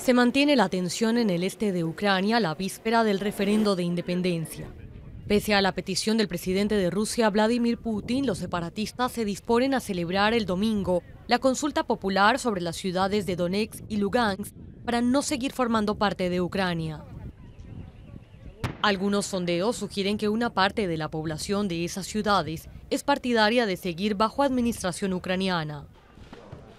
Se mantiene la tensión en el este de Ucrania la víspera del referendo de independencia. Pese a la petición del presidente de Rusia, Vladimir Putin, los separatistas se disponen a celebrar el domingo la consulta popular sobre las ciudades de Donetsk y Lugansk para no seguir formando parte de Ucrania. Algunos sondeos sugieren que una parte de la población de esas ciudades es partidaria de seguir bajo administración ucraniana.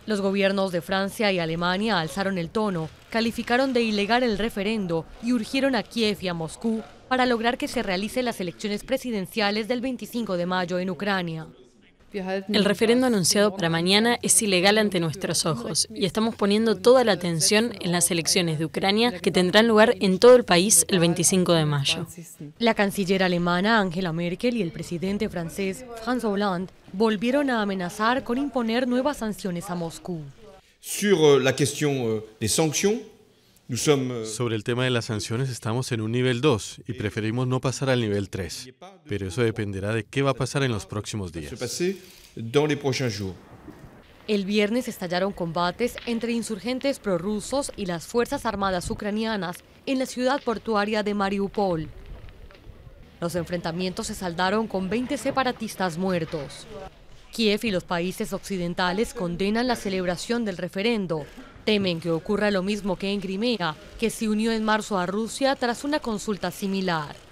Los gobiernos de Francia y Alemania alzaron el tono, calificaron de ilegal el referendo y urgieron a Kiev y a Moscú para lograr que se realicen las elecciones presidenciales del 25 de mayo en Ucrania. El referendo anunciado para mañana es ilegal ante nuestros ojos y estamos poniendo toda la atención en las elecciones de Ucrania que tendrán lugar en todo el país el 25 de mayo. La canciller alemana Angela Merkel y el presidente francés Franz Hollande volvieron a amenazar con imponer nuevas sanciones a Moscú. Euh, euh, euh, Sobre el tema de las sanciones estamos en un nivel 2 y preferimos no pasar al nivel 3, pero eso dependerá de qué va a pasar en los próximos días. El viernes estallaron combates entre insurgentes prorrusos y las Fuerzas Armadas ucranianas en la ciudad portuaria de Mariupol. Los enfrentamientos se saldaron con 20 separatistas muertos. Kiev y los países occidentales condenan la celebración del referendo. Temen que ocurra lo mismo que en Crimea, que se unió en marzo a Rusia tras una consulta similar.